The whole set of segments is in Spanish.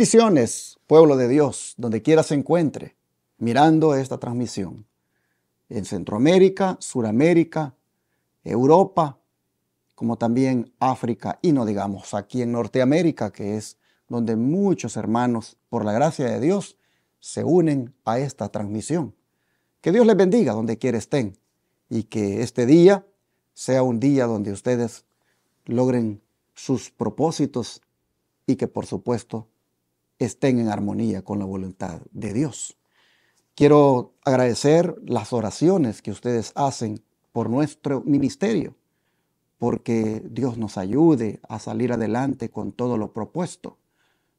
Bendiciones, pueblo de Dios, donde quiera se encuentre, mirando esta transmisión. En Centroamérica, Suramérica, Europa, como también África y no digamos aquí en Norteamérica, que es donde muchos hermanos, por la gracia de Dios, se unen a esta transmisión. Que Dios les bendiga donde quiera estén y que este día sea un día donde ustedes logren sus propósitos y que por supuesto estén en armonía con la voluntad de Dios. Quiero agradecer las oraciones que ustedes hacen por nuestro ministerio, porque Dios nos ayude a salir adelante con todo lo propuesto,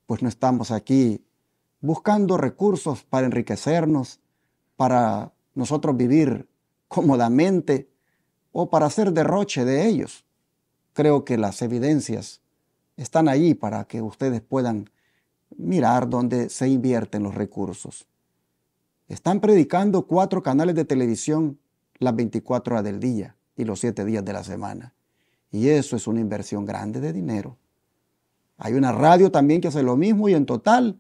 pues no estamos aquí buscando recursos para enriquecernos, para nosotros vivir cómodamente o para hacer derroche de ellos. Creo que las evidencias están ahí para que ustedes puedan mirar dónde se invierten los recursos. Están predicando cuatro canales de televisión las 24 horas del día y los siete días de la semana. Y eso es una inversión grande de dinero. Hay una radio también que hace lo mismo y en total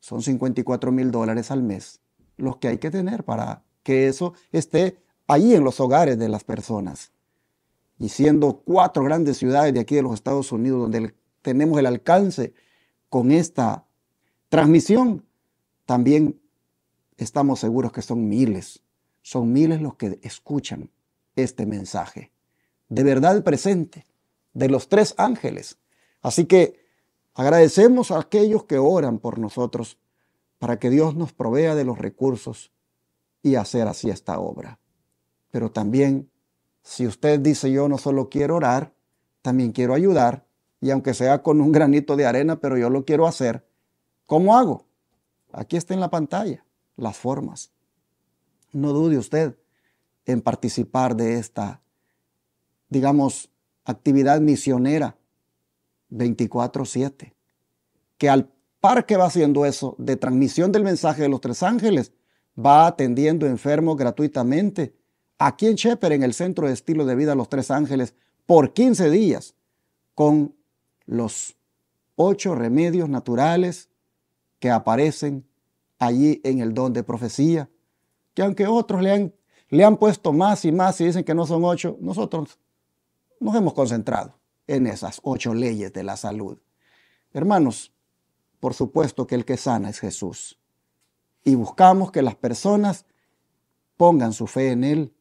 son 54 mil dólares al mes los que hay que tener para que eso esté ahí en los hogares de las personas. Y siendo cuatro grandes ciudades de aquí de los Estados Unidos donde tenemos el alcance con esta Transmisión, también estamos seguros que son miles, son miles los que escuchan este mensaje, de verdad presente, de los tres ángeles. Así que agradecemos a aquellos que oran por nosotros para que Dios nos provea de los recursos y hacer así esta obra. Pero también, si usted dice yo no solo quiero orar, también quiero ayudar, y aunque sea con un granito de arena, pero yo lo quiero hacer, ¿Cómo hago? Aquí está en la pantalla las formas. No dude usted en participar de esta, digamos, actividad misionera 24/7, que al par que va haciendo eso de transmisión del mensaje de los tres ángeles, va atendiendo enfermos gratuitamente aquí en Shepherd, en el Centro de Estilo de Vida Los Tres Ángeles, por 15 días, con los ocho remedios naturales que aparecen allí en el don de profecía, que aunque otros le han, le han puesto más y más y dicen que no son ocho, nosotros nos hemos concentrado en esas ocho leyes de la salud. Hermanos, por supuesto que el que sana es Jesús. Y buscamos que las personas pongan su fe en Él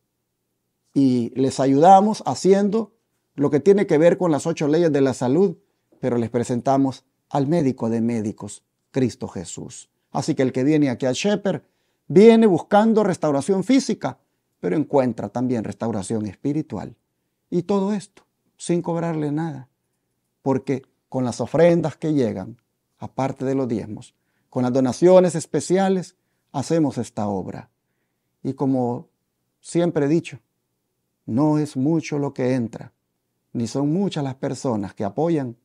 y les ayudamos haciendo lo que tiene que ver con las ocho leyes de la salud, pero les presentamos al médico de médicos, Cristo Jesús. Así que el que viene aquí a Shepherd viene buscando restauración física, pero encuentra también restauración espiritual. Y todo esto sin cobrarle nada, porque con las ofrendas que llegan, aparte de los diezmos, con las donaciones especiales, hacemos esta obra. Y como siempre he dicho, no es mucho lo que entra, ni son muchas las personas que apoyan.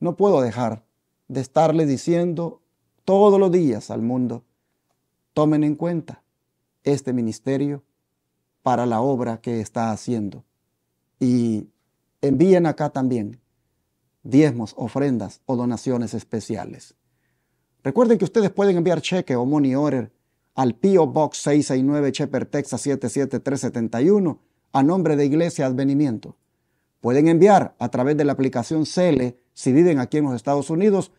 No puedo dejar de estarle diciendo todos los días al mundo, tomen en cuenta este ministerio para la obra que está haciendo. Y envíen acá también diezmos, ofrendas o donaciones especiales. Recuerden que ustedes pueden enviar cheque o money order al PO Box 669 chepper Texas 77371 a nombre de Iglesia Advenimiento. Pueden enviar a través de la aplicación CELE si viven aquí en los Estados Unidos,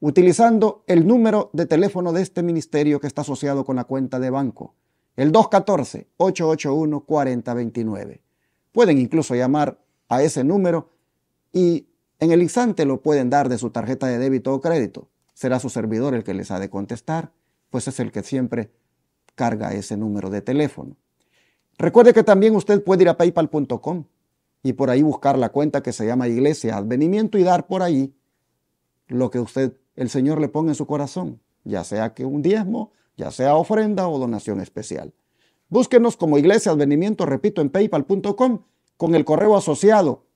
utilizando el número de teléfono de este ministerio que está asociado con la cuenta de banco, el 214-881-4029. Pueden incluso llamar a ese número y en el instante lo pueden dar de su tarjeta de débito o crédito. Será su servidor el que les ha de contestar, pues es el que siempre carga ese número de teléfono. Recuerde que también usted puede ir a paypal.com y por ahí buscar la cuenta que se llama Iglesia Advenimiento y dar por ahí lo que usted, el Señor le ponga en su corazón, ya sea que un diezmo, ya sea ofrenda o donación especial. Búsquenos como Iglesia Advenimiento, repito, en paypal.com con el correo asociado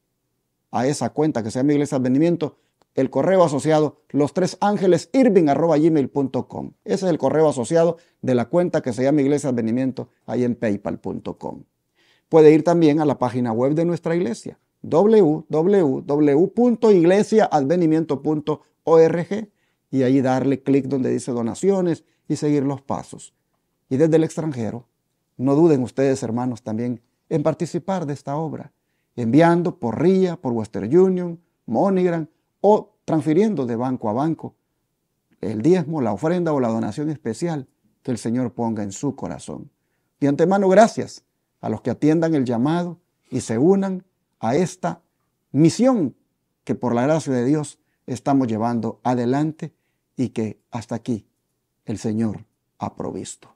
a esa cuenta que se llama Iglesia Advenimiento, el correo asociado los tres ángeles gmail.com. Ese es el correo asociado de la cuenta que se llama Iglesia Advenimiento ahí en paypal.com puede ir también a la página web de nuestra iglesia, www.iglesiaadvenimiento.org, y ahí darle clic donde dice donaciones y seguir los pasos. Y desde el extranjero, no duden ustedes, hermanos, también en participar de esta obra, enviando por RIA, por Western Union, MoneyGram o transfiriendo de banco a banco el diezmo, la ofrenda o la donación especial que el Señor ponga en su corazón. De antemano, gracias a los que atiendan el llamado y se unan a esta misión que por la gracia de Dios estamos llevando adelante y que hasta aquí el Señor ha provisto.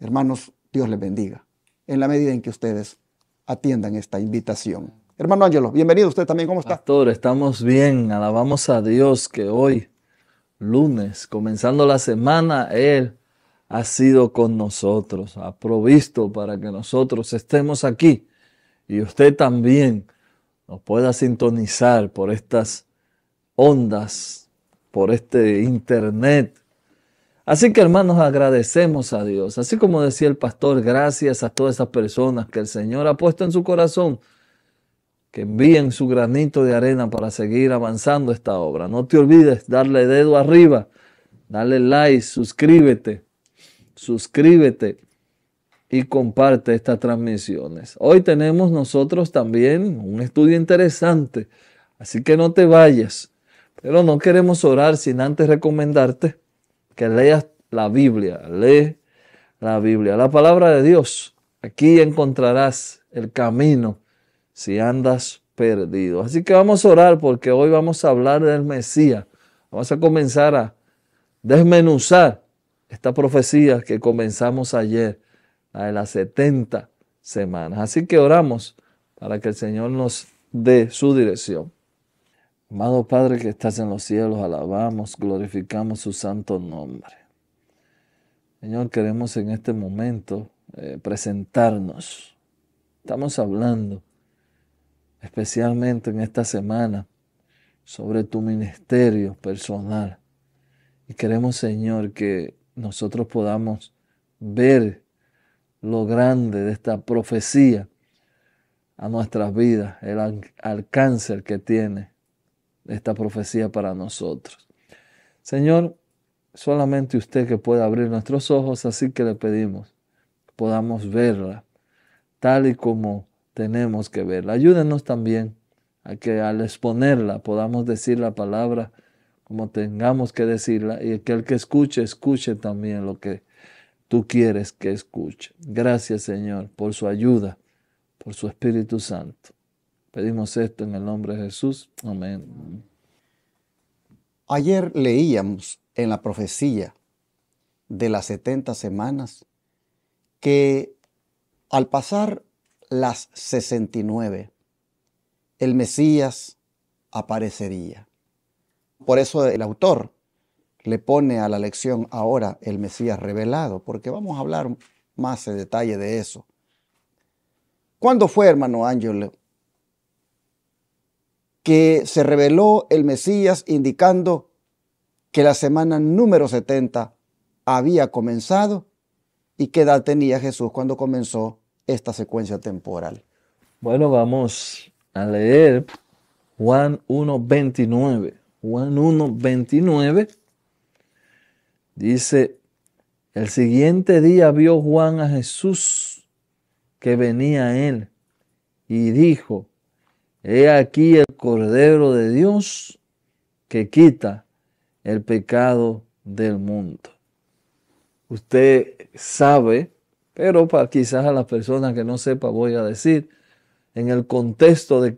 Hermanos, Dios les bendiga en la medida en que ustedes atiendan esta invitación. Hermano Ángelo, bienvenido usted también, ¿cómo está? Pastor, estamos bien, alabamos a Dios que hoy, lunes, comenzando la semana, Él ha sido con nosotros, ha provisto para que nosotros estemos aquí y usted también nos pueda sintonizar por estas ondas, por este internet. Así que hermanos, agradecemos a Dios. Así como decía el pastor, gracias a todas esas personas que el Señor ha puesto en su corazón, que envíen su granito de arena para seguir avanzando esta obra. No te olvides darle dedo arriba, darle like, suscríbete suscríbete y comparte estas transmisiones. Hoy tenemos nosotros también un estudio interesante, así que no te vayas, pero no queremos orar sin antes recomendarte que leas la Biblia, lee la Biblia, la palabra de Dios. Aquí encontrarás el camino si andas perdido. Así que vamos a orar porque hoy vamos a hablar del Mesías. Vamos a comenzar a desmenuzar esta profecía que comenzamos ayer, la de las 70 semanas. Así que oramos para que el Señor nos dé su dirección. Amado Padre que estás en los cielos, alabamos, glorificamos su santo nombre. Señor, queremos en este momento eh, presentarnos. Estamos hablando especialmente en esta semana sobre tu ministerio personal. Y queremos, Señor, que nosotros podamos ver lo grande de esta profecía a nuestras vidas, el alcance que tiene esta profecía para nosotros. Señor, solamente usted que puede abrir nuestros ojos, así que le pedimos, podamos verla tal y como tenemos que verla. Ayúdenos también a que al exponerla podamos decir la palabra como tengamos que decirla, y que el que escuche, escuche también lo que tú quieres que escuche. Gracias Señor por su ayuda, por su Espíritu Santo. Pedimos esto en el nombre de Jesús. Amén. Ayer leíamos en la profecía de las 70 semanas que al pasar las 69, el Mesías aparecería. Por eso el autor le pone a la lección ahora el Mesías revelado, porque vamos a hablar más en detalle de eso. ¿Cuándo fue, hermano Ángel, que se reveló el Mesías indicando que la semana número 70 había comenzado y qué edad tenía Jesús cuando comenzó esta secuencia temporal? Bueno, vamos a leer Juan 1.29. Juan 1, 29, dice, el siguiente día vio Juan a Jesús que venía a él y dijo, he aquí el Cordero de Dios que quita el pecado del mundo. Usted sabe, pero para quizás a las personas que no sepa voy a decir, en el contexto de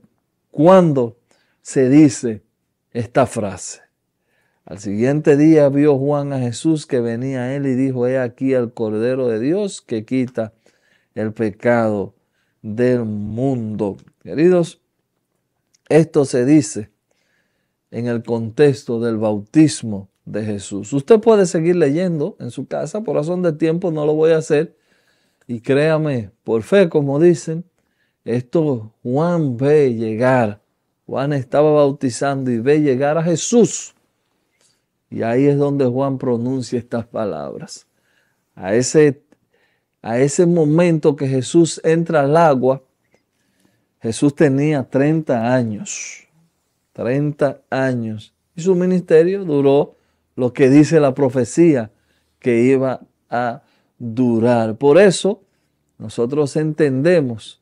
cuando se dice esta frase. Al siguiente día vio Juan a Jesús que venía a él y dijo, he aquí el Cordero de Dios que quita el pecado del mundo. Queridos, esto se dice en el contexto del bautismo de Jesús. Usted puede seguir leyendo en su casa, por razón de tiempo no lo voy a hacer. Y créame, por fe, como dicen, esto Juan ve llegar Juan estaba bautizando y ve llegar a Jesús. Y ahí es donde Juan pronuncia estas palabras. A ese, a ese momento que Jesús entra al agua, Jesús tenía 30 años. 30 años. Y su ministerio duró lo que dice la profecía que iba a durar. Por eso nosotros entendemos,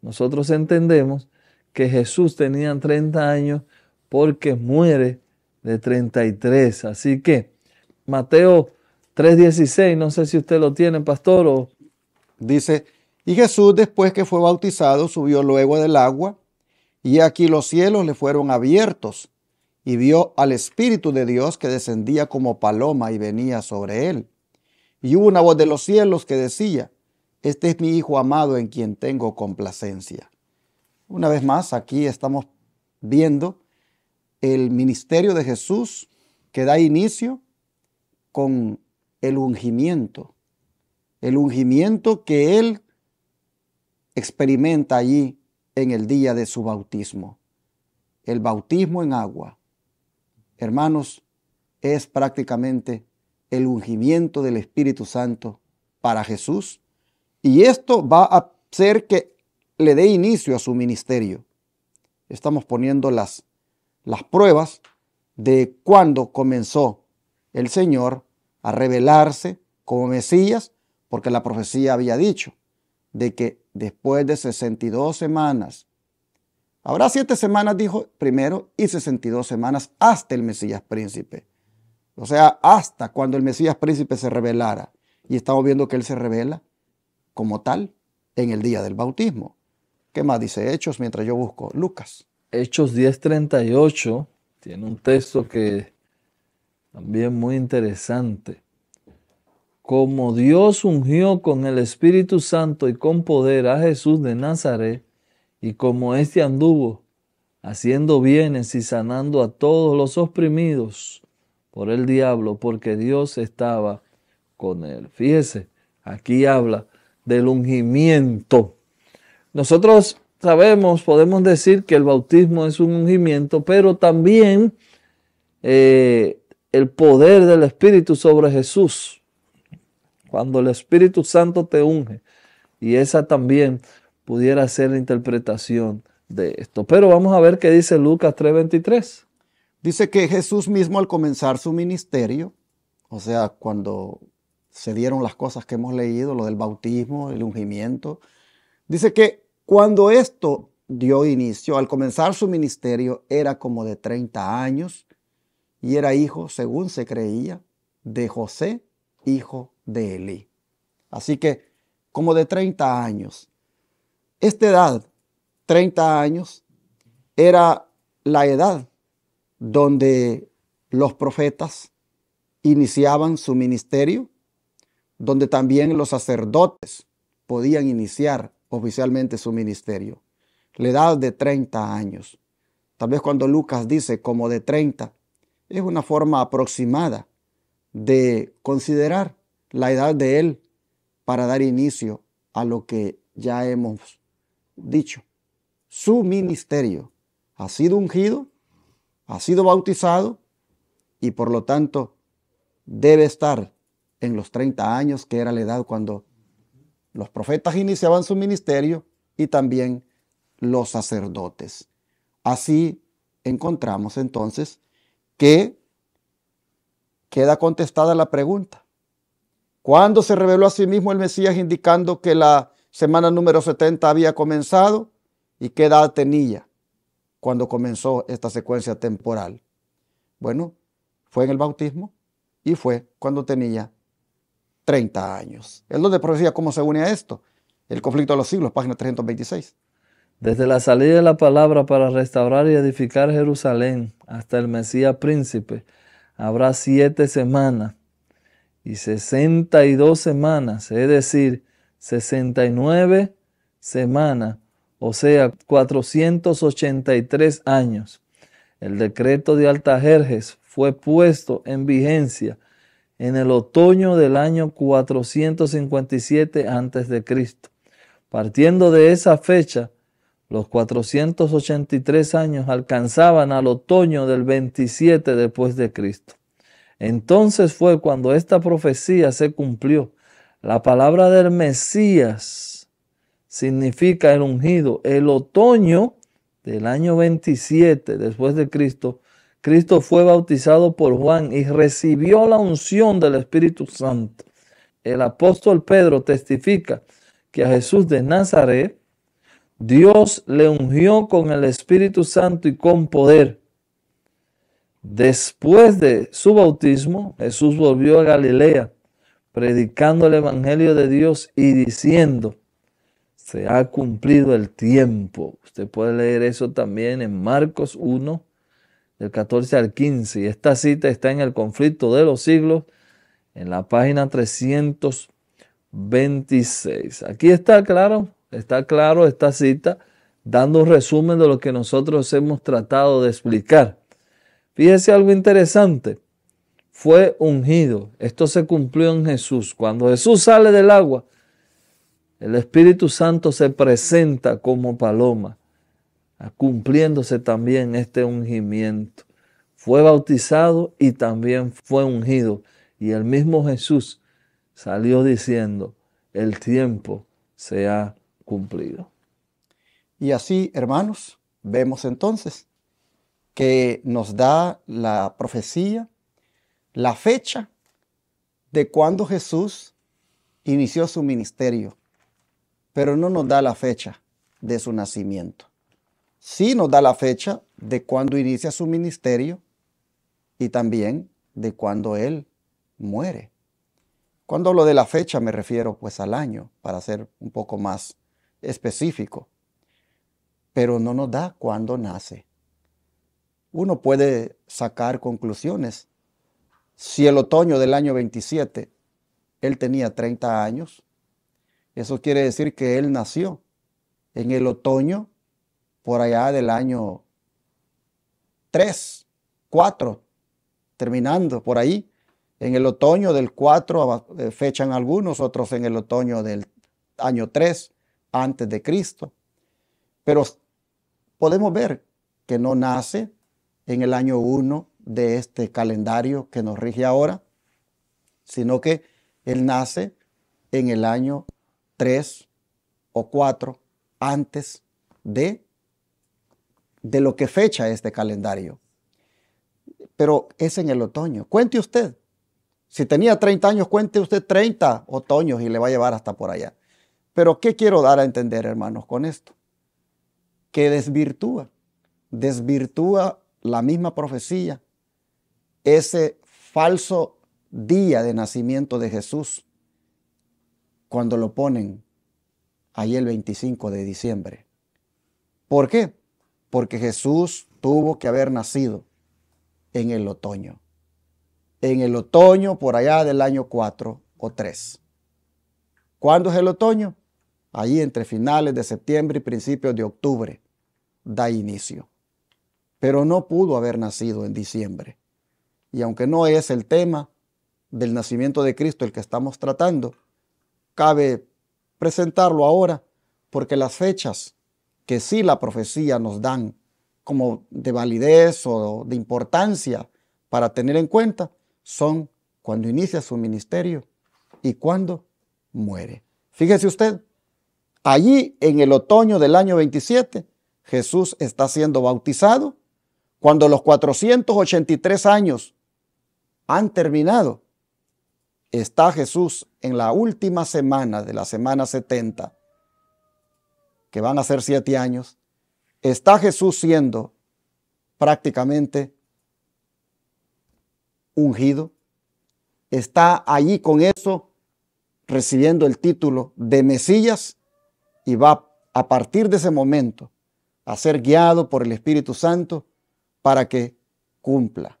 nosotros entendemos que Jesús tenía 30 años porque muere de 33. Así que Mateo 3:16, no sé si usted lo tiene, pastor, o... Dice, y Jesús después que fue bautizado subió luego del agua, y aquí los cielos le fueron abiertos, y vio al Espíritu de Dios que descendía como paloma y venía sobre él. Y hubo una voz de los cielos que decía, este es mi Hijo amado en quien tengo complacencia. Una vez más, aquí estamos viendo el ministerio de Jesús que da inicio con el ungimiento, el ungimiento que él experimenta allí en el día de su bautismo, el bautismo en agua. Hermanos, es prácticamente el ungimiento del Espíritu Santo para Jesús. Y esto va a ser que le dé inicio a su ministerio. Estamos poniendo las, las pruebas de cuando comenzó el Señor a revelarse como Mesías, porque la profecía había dicho de que después de 62 semanas, habrá siete semanas, dijo primero, y 62 semanas hasta el Mesías príncipe. O sea, hasta cuando el Mesías príncipe se revelara. Y estamos viendo que Él se revela como tal en el día del bautismo. ¿Qué más dice Hechos mientras yo busco? Lucas. Hechos 10:38 tiene un texto que también muy interesante. Como Dios ungió con el Espíritu Santo y con poder a Jesús de Nazaret, y como éste anduvo haciendo bienes y sanando a todos los oprimidos por el diablo, porque Dios estaba con él. Fíjese, aquí habla del ungimiento nosotros sabemos, podemos decir que el bautismo es un ungimiento, pero también eh, el poder del Espíritu sobre Jesús. Cuando el Espíritu Santo te unge. Y esa también pudiera ser la interpretación de esto. Pero vamos a ver qué dice Lucas 3:23. Dice que Jesús mismo al comenzar su ministerio, o sea, cuando se dieron las cosas que hemos leído, lo del bautismo, el ungimiento, dice que cuando esto dio inicio, al comenzar su ministerio, era como de 30 años y era hijo, según se creía, de José, hijo de Elí. Así que como de 30 años. Esta edad, 30 años, era la edad donde los profetas iniciaban su ministerio, donde también los sacerdotes podían iniciar oficialmente su ministerio. La edad de 30 años. Tal vez cuando Lucas dice como de 30, es una forma aproximada de considerar la edad de él para dar inicio a lo que ya hemos dicho. Su ministerio ha sido ungido, ha sido bautizado y por lo tanto debe estar en los 30 años que era la edad cuando los profetas iniciaban su ministerio y también los sacerdotes. Así encontramos entonces que queda contestada la pregunta. ¿Cuándo se reveló a sí mismo el Mesías indicando que la semana número 70 había comenzado y qué edad tenía cuando comenzó esta secuencia temporal? Bueno, fue en el bautismo y fue cuando tenía 30 años. El de profecía cómo se une a esto. El conflicto de los siglos, página 326. Desde la salida de la palabra para restaurar y edificar Jerusalén hasta el Mesías príncipe, habrá siete semanas y 62 semanas, es decir, 69 semanas, o sea, 483 años. El decreto de Altajerjes fue puesto en vigencia en el otoño del año 457 a.C. Partiendo de esa fecha, los 483 años alcanzaban al otoño del 27 después de Cristo. Entonces fue cuando esta profecía se cumplió. La palabra del Mesías significa el ungido. El otoño del año 27 después de Cristo Cristo fue bautizado por Juan y recibió la unción del Espíritu Santo. El apóstol Pedro testifica que a Jesús de Nazaret Dios le ungió con el Espíritu Santo y con poder. Después de su bautismo, Jesús volvió a Galilea, predicando el Evangelio de Dios y diciendo, se ha cumplido el tiempo. Usted puede leer eso también en Marcos 1, del 14 al 15. Y esta cita está en el conflicto de los siglos, en la página 326. Aquí está claro, está claro esta cita, dando un resumen de lo que nosotros hemos tratado de explicar. Fíjese algo interesante. Fue ungido. Esto se cumplió en Jesús. Cuando Jesús sale del agua, el Espíritu Santo se presenta como paloma cumpliéndose también este ungimiento. Fue bautizado y también fue ungido. Y el mismo Jesús salió diciendo, el tiempo se ha cumplido. Y así, hermanos, vemos entonces que nos da la profecía, la fecha de cuando Jesús inició su ministerio, pero no nos da la fecha de su nacimiento sí nos da la fecha de cuando inicia su ministerio y también de cuando él muere. Cuando hablo de la fecha me refiero pues al año, para ser un poco más específico. Pero no nos da cuándo nace. Uno puede sacar conclusiones. Si el otoño del año 27 él tenía 30 años, eso quiere decir que él nació en el otoño por allá del año 3, 4, terminando por ahí. En el otoño del 4 eh, fechan algunos, otros en el otoño del año 3 antes de Cristo. Pero podemos ver que no nace en el año 1 de este calendario que nos rige ahora, sino que él nace en el año 3 o 4 antes de de lo que fecha este calendario. Pero es en el otoño. Cuente usted. Si tenía 30 años, cuente usted 30 otoños y le va a llevar hasta por allá. Pero ¿qué quiero dar a entender, hermanos, con esto? Que desvirtúa, desvirtúa la misma profecía, ese falso día de nacimiento de Jesús, cuando lo ponen ahí el 25 de diciembre. ¿Por qué? porque Jesús tuvo que haber nacido en el otoño. En el otoño, por allá del año 4 o 3. ¿Cuándo es el otoño? Ahí entre finales de septiembre y principios de octubre da inicio. Pero no pudo haber nacido en diciembre. Y aunque no es el tema del nacimiento de Cristo el que estamos tratando, cabe presentarlo ahora porque las fechas que sí la profecía nos dan como de validez o de importancia para tener en cuenta son cuando inicia su ministerio y cuando muere. Fíjese usted, allí en el otoño del año 27, Jesús está siendo bautizado cuando los 483 años han terminado. Está Jesús en la última semana de la semana 70 que van a ser siete años, está Jesús siendo prácticamente ungido, está allí con eso recibiendo el título de Mesías y va a partir de ese momento a ser guiado por el Espíritu Santo para que cumpla,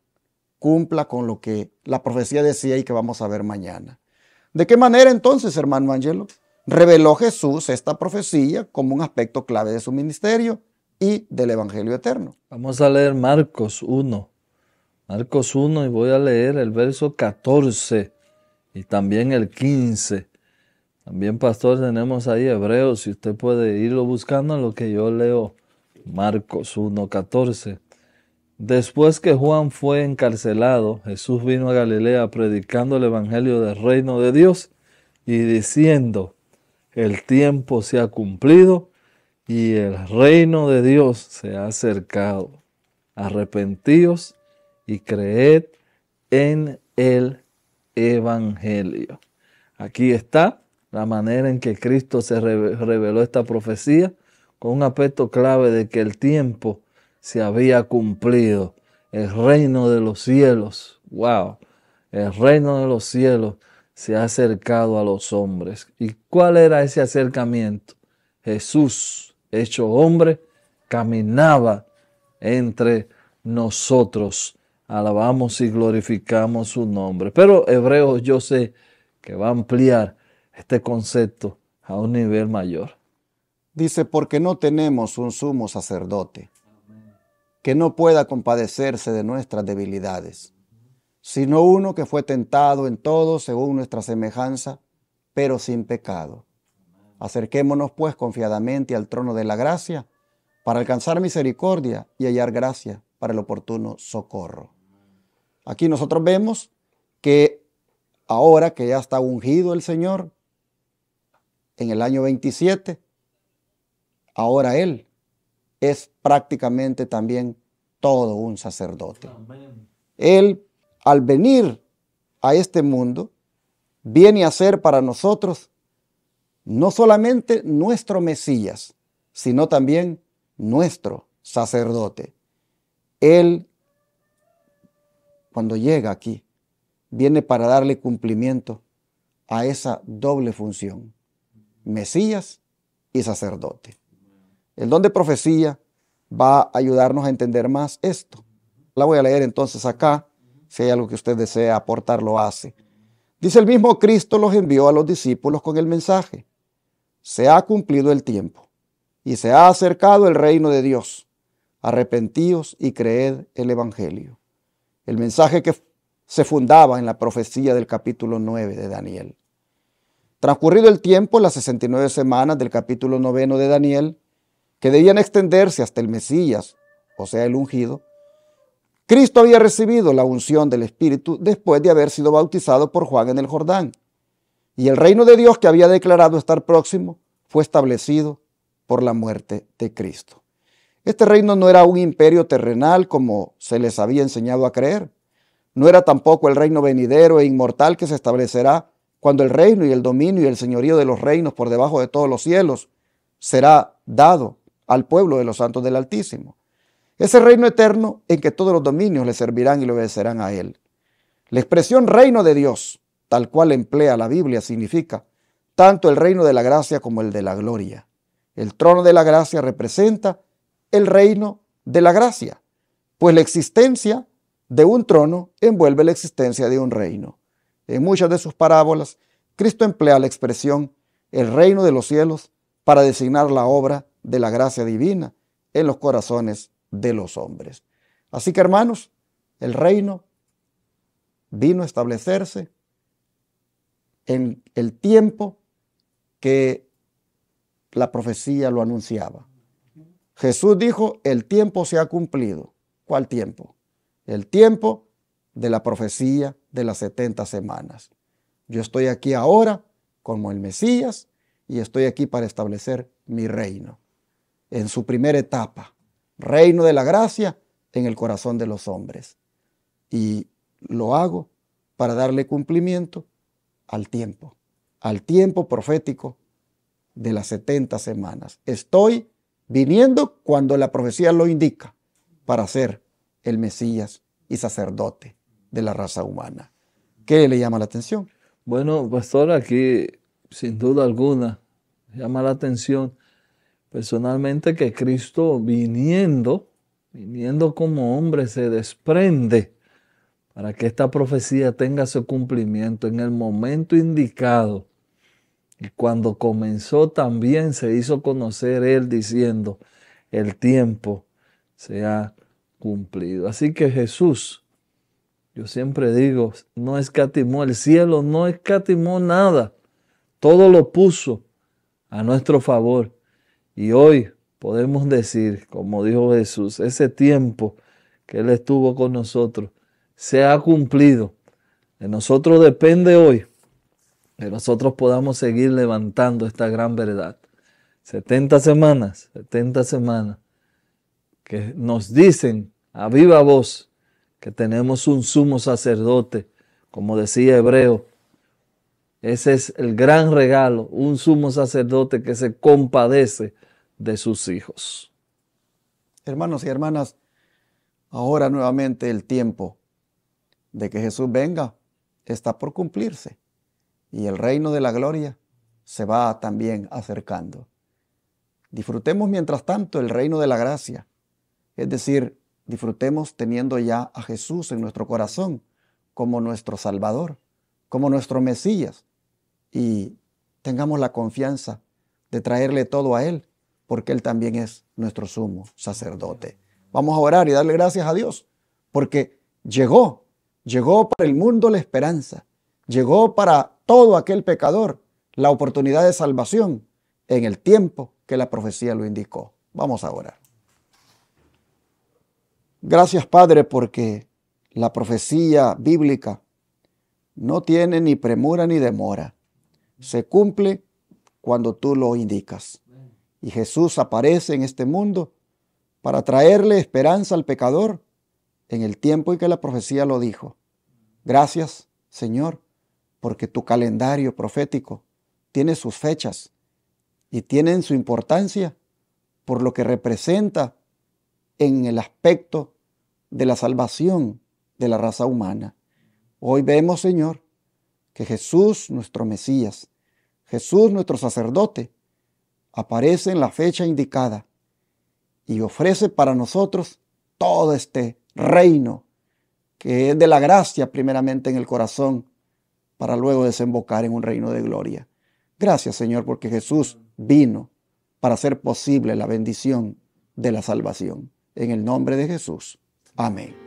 cumpla con lo que la profecía decía y que vamos a ver mañana. ¿De qué manera entonces, hermano Angelo? reveló Jesús esta profecía como un aspecto clave de su ministerio y del Evangelio eterno. Vamos a leer Marcos 1. Marcos 1 y voy a leer el verso 14 y también el 15. También, pastor, tenemos ahí Hebreos, si usted puede irlo buscando en lo que yo leo. Marcos 1, 14. Después que Juan fue encarcelado, Jesús vino a Galilea predicando el Evangelio del reino de Dios y diciendo, el tiempo se ha cumplido y el reino de Dios se ha acercado. Arrepentíos y creed en el Evangelio. Aquí está la manera en que Cristo se reveló esta profecía con un aspecto clave de que el tiempo se había cumplido. El reino de los cielos, wow, el reino de los cielos se ha acercado a los hombres. ¿Y cuál era ese acercamiento? Jesús, hecho hombre, caminaba entre nosotros. Alabamos y glorificamos su nombre. Pero Hebreos yo sé que va a ampliar este concepto a un nivel mayor. Dice, porque no tenemos un sumo sacerdote que no pueda compadecerse de nuestras debilidades sino uno que fue tentado en todo según nuestra semejanza, pero sin pecado. Acerquémonos pues confiadamente al trono de la gracia para alcanzar misericordia y hallar gracia para el oportuno socorro. Aquí nosotros vemos que ahora que ya está ungido el Señor, en el año 27, ahora Él es prácticamente también todo un sacerdote. Él al venir a este mundo, viene a ser para nosotros no solamente nuestro Mesías, sino también nuestro sacerdote. Él, cuando llega aquí, viene para darle cumplimiento a esa doble función, Mesías y sacerdote. El don de profecía va a ayudarnos a entender más esto. La voy a leer entonces acá si hay algo que usted desea aportar, lo hace. Dice el mismo Cristo los envió a los discípulos con el mensaje. Se ha cumplido el tiempo y se ha acercado el reino de Dios. Arrepentíos y creed el Evangelio. El mensaje que se fundaba en la profecía del capítulo 9 de Daniel. Transcurrido el tiempo, las 69 semanas del capítulo 9 de Daniel, que debían extenderse hasta el Mesías, o sea, el ungido, Cristo había recibido la unción del Espíritu después de haber sido bautizado por Juan en el Jordán. Y el reino de Dios que había declarado estar próximo fue establecido por la muerte de Cristo. Este reino no era un imperio terrenal como se les había enseñado a creer. No era tampoco el reino venidero e inmortal que se establecerá cuando el reino y el dominio y el señorío de los reinos por debajo de todos los cielos será dado al pueblo de los santos del Altísimo. Ese reino eterno en que todos los dominios le servirán y le obedecerán a él. La expresión reino de Dios, tal cual emplea la Biblia, significa tanto el reino de la gracia como el de la gloria. El trono de la gracia representa el reino de la gracia, pues la existencia de un trono envuelve la existencia de un reino. En muchas de sus parábolas, Cristo emplea la expresión el reino de los cielos para designar la obra de la gracia divina en los corazones de los hombres. Así que hermanos, el reino vino a establecerse en el tiempo que la profecía lo anunciaba. Jesús dijo, el tiempo se ha cumplido. ¿Cuál tiempo? El tiempo de la profecía de las 70 semanas. Yo estoy aquí ahora como el Mesías y estoy aquí para establecer mi reino en su primera etapa reino de la gracia en el corazón de los hombres. Y lo hago para darle cumplimiento al tiempo, al tiempo profético de las 70 semanas. Estoy viniendo cuando la profecía lo indica para ser el Mesías y sacerdote de la raza humana. ¿Qué le llama la atención? Bueno, pastor, aquí sin duda alguna llama la atención personalmente que Cristo viniendo, viniendo como hombre, se desprende para que esta profecía tenga su cumplimiento en el momento indicado. Y cuando comenzó también se hizo conocer él diciendo, el tiempo se ha cumplido. Así que Jesús, yo siempre digo, no escatimó el cielo, no escatimó nada, todo lo puso a nuestro favor y hoy podemos decir, como dijo Jesús, ese tiempo que Él estuvo con nosotros se ha cumplido. De nosotros depende hoy que nosotros podamos seguir levantando esta gran verdad. 70 semanas, 70 semanas, que nos dicen a viva voz que tenemos un sumo sacerdote, como decía Hebreo ese es el gran regalo, un sumo sacerdote que se compadece de sus hijos. Hermanos y hermanas, ahora nuevamente el tiempo de que Jesús venga está por cumplirse y el reino de la gloria se va también acercando. Disfrutemos mientras tanto el reino de la gracia, es decir, disfrutemos teniendo ya a Jesús en nuestro corazón como nuestro Salvador, como nuestro Mesías, y tengamos la confianza de traerle todo a Él, porque Él también es nuestro sumo sacerdote. Vamos a orar y darle gracias a Dios, porque llegó, llegó para el mundo la esperanza, llegó para todo aquel pecador la oportunidad de salvación en el tiempo que la profecía lo indicó. Vamos a orar. Gracias Padre porque la profecía bíblica no tiene ni premura ni demora se cumple cuando tú lo indicas. Y Jesús aparece en este mundo para traerle esperanza al pecador en el tiempo en que la profecía lo dijo. Gracias, Señor, porque tu calendario profético tiene sus fechas y tienen su importancia por lo que representa en el aspecto de la salvación de la raza humana. Hoy vemos, Señor, que Jesús, nuestro Mesías, Jesús nuestro sacerdote, aparece en la fecha indicada y ofrece para nosotros todo este reino que es de la gracia primeramente en el corazón para luego desembocar en un reino de gloria. Gracias Señor porque Jesús vino para hacer posible la bendición de la salvación. En el nombre de Jesús. Amén.